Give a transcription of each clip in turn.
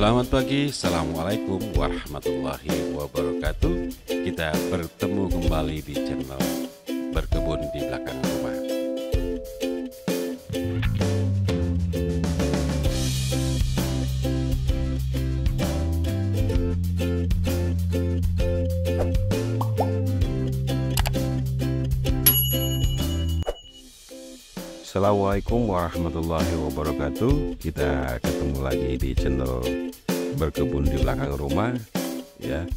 Selamat pagi, Assalamualaikum warahmatullahi wabarakatuh Kita bertemu kembali di channel Berkebun di Belakang Assalamualaikum warahmatullahi wabarakatuh. Kita ketemu lagi di channel berkebun di belakang rumah. Ya,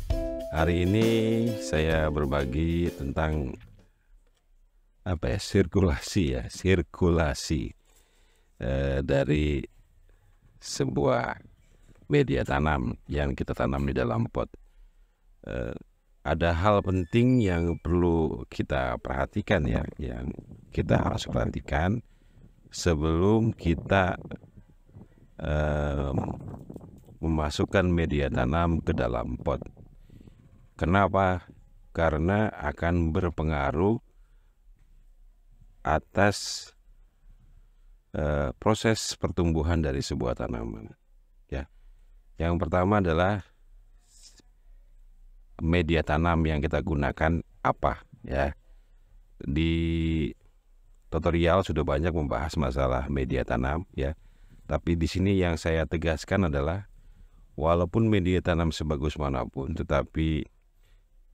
hari ini saya berbagi tentang apa ya sirkulasi ya sirkulasi eh, dari sebuah media tanam yang kita tanam di dalam pot. Eh, ada hal penting yang perlu kita perhatikan ya, yang kita harus perhatikan sebelum kita um, memasukkan media tanam ke dalam pot. Kenapa? Karena akan berpengaruh atas uh, proses pertumbuhan dari sebuah tanaman. Ya, yang pertama adalah media tanam yang kita gunakan apa ya di tutorial sudah banyak membahas masalah media tanam ya. Tapi di sini yang saya tegaskan adalah walaupun media tanam sebagus manapun tetapi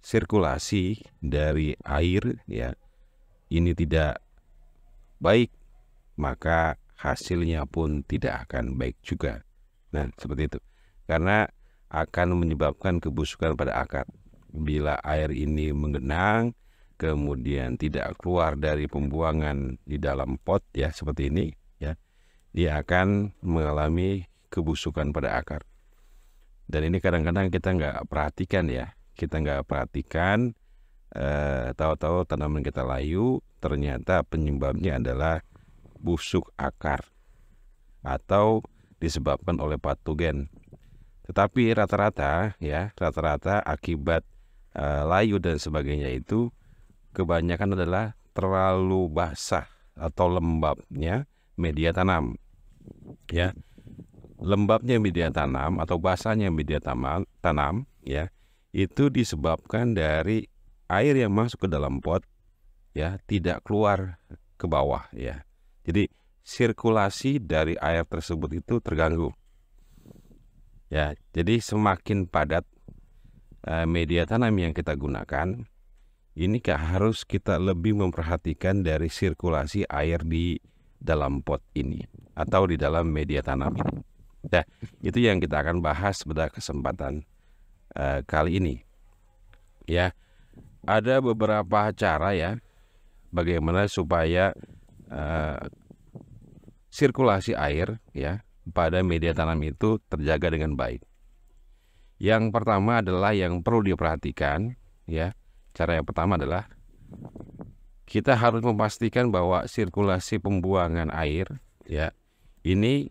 sirkulasi dari air ya ini tidak baik maka hasilnya pun tidak akan baik juga. Nah, seperti itu. Karena akan menyebabkan kebusukan pada akar. Bila air ini menggenang, kemudian tidak keluar dari pembuangan di dalam pot ya seperti ini ya dia akan mengalami kebusukan pada akar dan ini kadang-kadang kita nggak perhatikan ya kita nggak perhatikan eh, tahu-tahu tanaman kita layu ternyata penyebabnya adalah busuk akar atau disebabkan oleh patogen tetapi rata-rata ya rata-rata akibat eh, layu dan sebagainya itu kebanyakan adalah terlalu basah atau lembabnya media tanam. Ya. Lembabnya media tanam atau basahnya media tanam, tanam ya, itu disebabkan dari air yang masuk ke dalam pot ya tidak keluar ke bawah ya. Jadi sirkulasi dari air tersebut itu terganggu. Ya, jadi semakin padat eh, media tanam yang kita gunakan, ini harus kita lebih memperhatikan dari sirkulasi air di dalam pot ini atau di dalam media tanam ini. Nah, itu yang kita akan bahas pada kesempatan uh, kali ini. Ya, ada beberapa cara ya bagaimana supaya uh, sirkulasi air ya pada media tanam itu terjaga dengan baik. Yang pertama adalah yang perlu diperhatikan ya Cara yang pertama adalah kita harus memastikan bahwa sirkulasi pembuangan air ya ini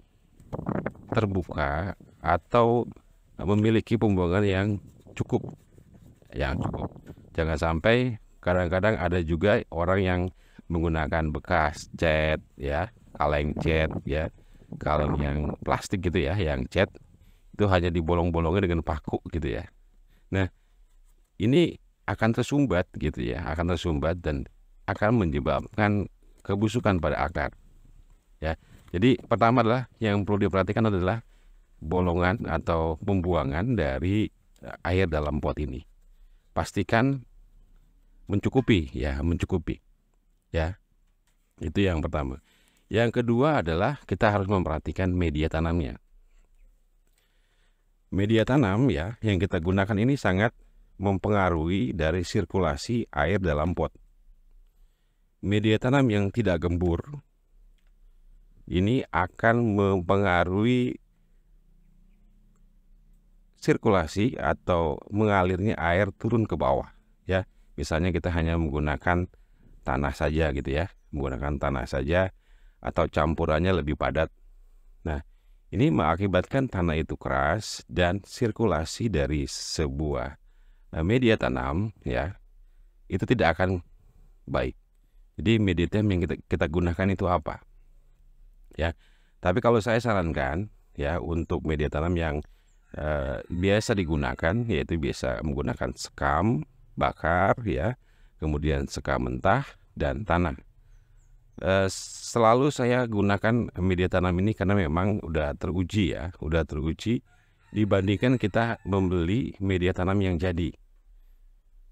terbuka atau memiliki pembuangan yang cukup yang cukup. Jangan sampai kadang-kadang ada juga orang yang menggunakan bekas cat ya, kaleng cat ya, kaleng yang plastik gitu ya, yang cat itu hanya dibolong-bolongnya dengan paku gitu ya. Nah, ini akan tersumbat gitu ya, akan tersumbat dan akan menyebabkan kebusukan pada akar. Ya. Jadi pertama adalah yang perlu diperhatikan adalah bolongan atau pembuangan dari eh, air dalam pot ini. Pastikan mencukupi ya, mencukupi. Ya. Itu yang pertama. Yang kedua adalah kita harus memperhatikan media tanamnya. Media tanam ya yang kita gunakan ini sangat mempengaruhi dari sirkulasi air dalam pot. Media tanam yang tidak gembur ini akan mempengaruhi sirkulasi atau mengalirnya air turun ke bawah ya. Misalnya kita hanya menggunakan tanah saja gitu ya, menggunakan tanah saja atau campurannya lebih padat. Nah, ini mengakibatkan tanah itu keras dan sirkulasi dari sebuah Nah, media tanam ya itu tidak akan baik. Jadi media tanam yang kita, kita gunakan itu apa? Ya. Tapi kalau saya sarankan ya untuk media tanam yang uh, biasa digunakan yaitu biasa menggunakan sekam bakar ya, kemudian sekam mentah dan tanah. Eh, uh, selalu saya gunakan media tanam ini karena memang udah teruji ya, udah teruji dibandingkan kita membeli media tanam yang jadi.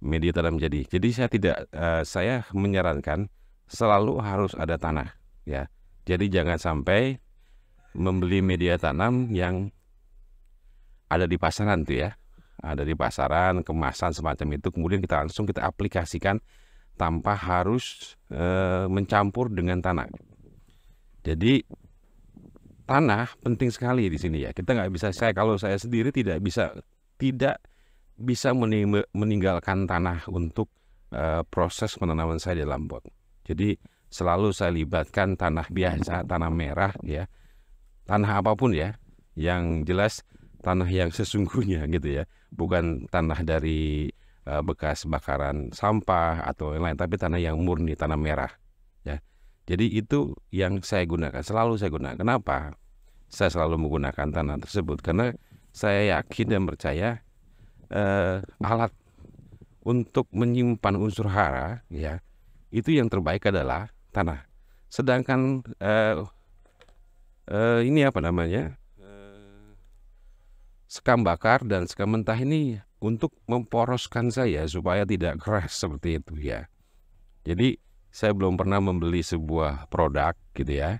Media tanam jadi. Jadi saya tidak uh, saya menyarankan selalu harus ada tanah ya. Jadi jangan sampai membeli media tanam yang ada di pasaran tuh ya. Ada di pasaran kemasan semacam itu kemudian kita langsung kita aplikasikan tanpa harus e, mencampur dengan tanah. Jadi tanah penting sekali di sini ya. Kita nggak bisa saya kalau saya sendiri tidak bisa tidak bisa meninggalkan tanah untuk e, proses penanaman saya di dalam Jadi selalu saya libatkan tanah biasa, tanah merah ya. Tanah apapun ya. Yang jelas tanah yang sesungguhnya gitu ya. Bukan tanah dari e, bekas bakaran sampah atau lain-lain tapi tanah yang murni, tanah merah ya. Jadi itu yang saya gunakan, selalu saya gunakan. Kenapa? Saya selalu menggunakan tanah tersebut karena saya yakin dan percaya eh, alat untuk menyimpan unsur hara, ya itu yang terbaik adalah tanah. Sedangkan eh, eh, ini apa namanya sekam bakar dan sekam mentah ini untuk memporoskan saya supaya tidak keras seperti itu ya. Jadi saya belum pernah membeli sebuah produk gitu ya.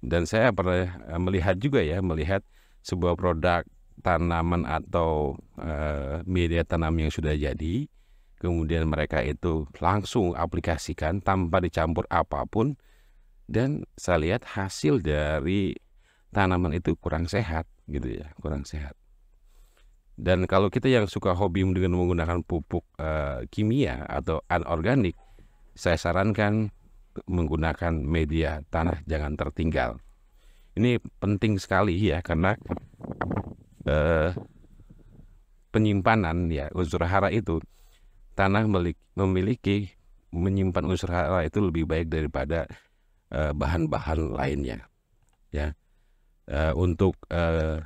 Dan saya pernah eh, melihat juga ya, melihat sebuah produk tanaman atau uh, media tanam yang sudah jadi, kemudian mereka itu langsung aplikasikan tanpa dicampur apapun, dan saya lihat hasil dari tanaman itu kurang sehat gitu ya, kurang sehat. Dan kalau kita yang suka hobi dengan menggunakan pupuk uh, kimia atau anorganik, saya sarankan menggunakan media tanah jangan tertinggal. Ini penting sekali ya karena eh, penyimpanan ya unsur hara itu tanah memiliki menyimpan unsur hara itu lebih baik daripada eh, bahan-bahan eh, lainnya ya eh, untuk eh,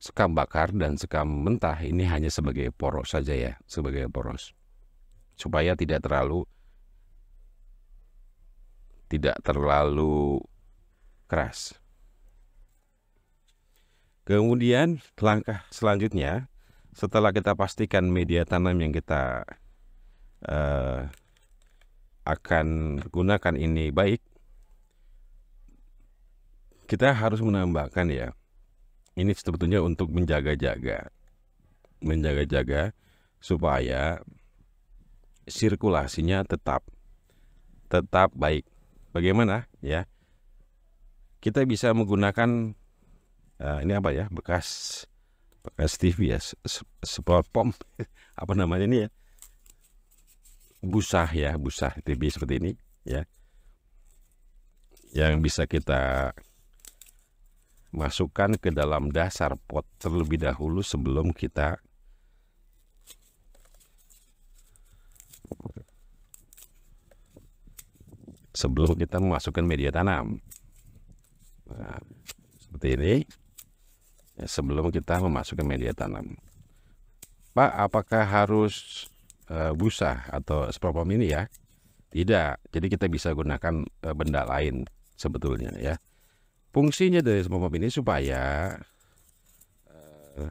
sekam bakar dan sekam mentah ini hanya sebagai poros saja ya, sebagai poros. Supaya tidak terlalu tidak terlalu keras. Kemudian langkah selanjutnya setelah kita pastikan media tanam yang kita uh, akan gunakan ini baik, kita harus menambahkan ya ini sebetulnya untuk menjaga-jaga menjaga-jaga supaya sirkulasinya tetap tetap baik. Bagaimana ya? Kita bisa menggunakan uh, ini apa ya? Bekas bekas TV ya, spot pump apa namanya ini ya? Busah ya, busah TV seperti ini ya. Yang bisa kita masukkan ke dalam dasar pot terlebih dahulu sebelum kita sebelum kita memasukkan media tanam nah, seperti ini ya, sebelum kita memasukkan media tanam Pak apakah harus e, busa atau spropom ini ya tidak jadi kita bisa gunakan e, benda lain sebetulnya ya Fungsinya dari semua ini supaya eh,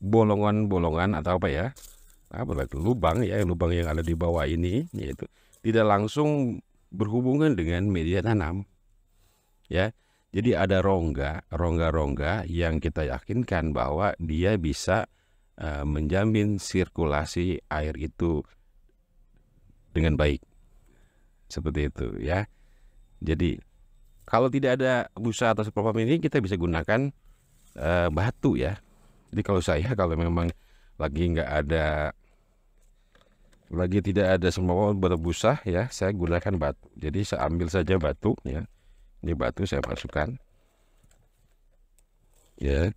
bolongan-bolongan atau apa ya apa ah, itu lubang ya lubang yang ada di bawah ini yaitu tidak langsung berhubungan dengan media tanam ya jadi ada rongga rongga-rongga yang kita yakinkan bahwa dia bisa uh, menjamin sirkulasi air itu dengan baik seperti itu ya. Jadi kalau tidak ada busa atau sepropam ini kita bisa gunakan uh, batu ya. Jadi kalau saya kalau memang lagi nggak ada lagi tidak ada semua busa ya saya gunakan batu. Jadi saya ambil saja batu ya. Ini batu saya masukkan ya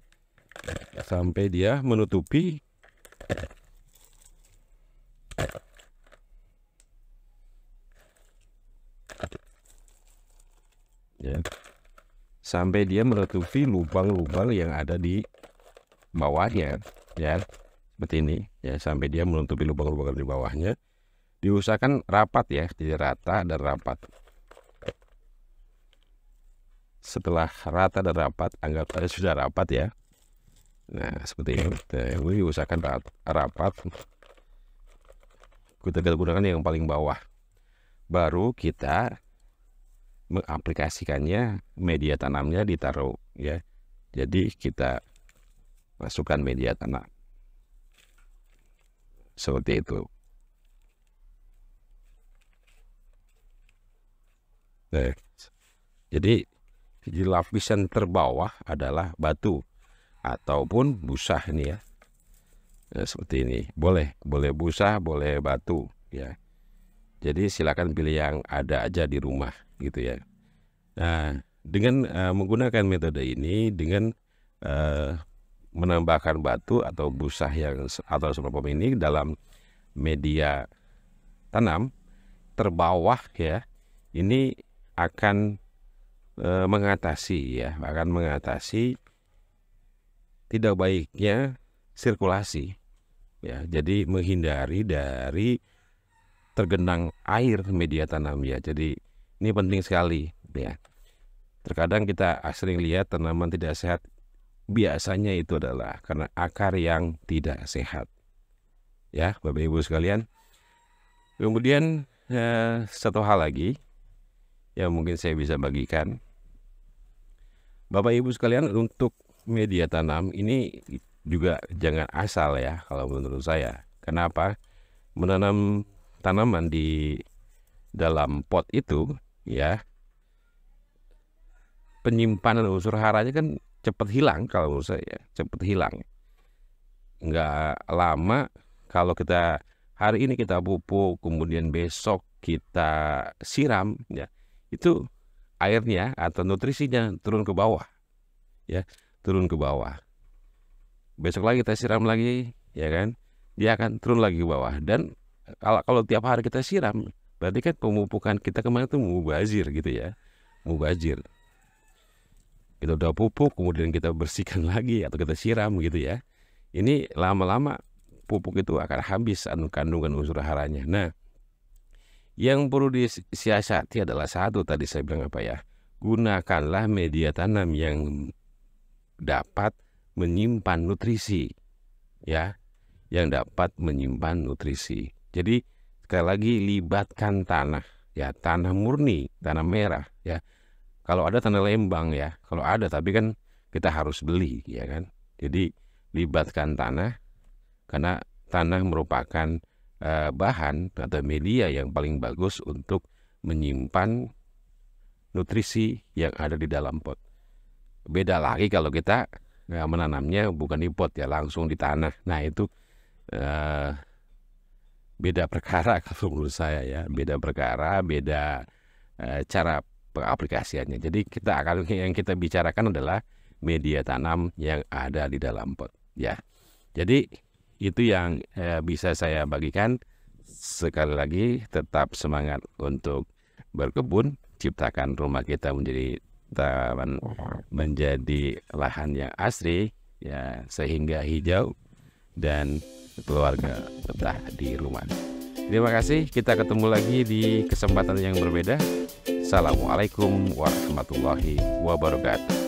sampai dia menutupi ya sampai dia menutupi lubang-lubang yang ada di bawahnya ya seperti ini ya sampai dia menutupi lubang-lubang di bawahnya diusahakan rapat ya jadi rata dan rapat setelah rata dan rapat anggap saja sudah rapat ya nah seperti ini nah, usahakan rapat, rapat kita gunakan yang paling bawah baru kita mengaplikasikannya media tanamnya ditaruh ya. Jadi kita masukkan media tanam. Seperti itu. Nah, jadi di lapisan terbawah adalah batu ataupun busa ini ya. nah, seperti ini. Boleh, boleh busa boleh batu ya. Jadi silakan pilih yang ada aja di rumah gitu ya. Nah, dengan uh, menggunakan metode ini dengan uh, menambahkan batu atau busa yang atau seperti ini dalam media tanam terbawah ya ini akan e, mengatasi ya akan mengatasi tidak baiknya sirkulasi ya jadi menghindari dari tergenang air media tanam ya jadi ini penting sekali ya. Terkadang kita sering lihat tanaman tidak sehat biasanya itu adalah karena akar yang tidak sehat. Ya, Bapak Ibu sekalian. Kemudian eh, satu hal lagi yang mungkin saya bisa bagikan. Bapak Ibu sekalian untuk media tanam ini juga jangan asal ya kalau menurut saya. Kenapa? Menanam tanaman di dalam pot itu ya penyimpanan unsur haranya kan cepat hilang kalau menurut saya ya. cepat hilang nggak lama kalau kita hari ini kita pupuk kemudian besok kita siram ya itu airnya atau nutrisinya turun ke bawah ya turun ke bawah besok lagi kita siram lagi ya kan dia akan turun lagi ke bawah dan kalau, kalau tiap hari kita siram Berarti kan pemupukan kita kemarin itu mubazir gitu ya. Mubazir. Kita udah pupuk, kemudian kita bersihkan lagi atau kita siram gitu ya. Ini lama-lama pupuk itu akan habis anu kandungan unsur haranya. Nah, yang perlu disiasati adalah satu tadi saya bilang apa ya. Gunakanlah media tanam yang dapat menyimpan nutrisi. Ya, yang dapat menyimpan nutrisi. Jadi sekali lagi libatkan tanah ya tanah murni tanah merah ya kalau ada tanah lembang ya kalau ada tapi kan kita harus beli ya kan jadi libatkan tanah karena tanah merupakan uh, bahan atau media yang paling bagus untuk menyimpan nutrisi yang ada di dalam pot beda lagi kalau kita ya, menanamnya bukan di pot ya langsung di tanah nah itu uh, beda perkara kalau menurut saya ya beda perkara beda e, cara pengaplikasiannya jadi kita akan yang kita bicarakan adalah media tanam yang ada di dalam pot ya jadi itu yang e, bisa saya bagikan sekali lagi tetap semangat untuk berkebun ciptakan rumah kita menjadi taman menjadi lahan yang asri ya sehingga hijau dan keluarga betah di rumah. Terima kasih, kita ketemu lagi di kesempatan yang berbeda. Assalamualaikum warahmatullahi wabarakatuh.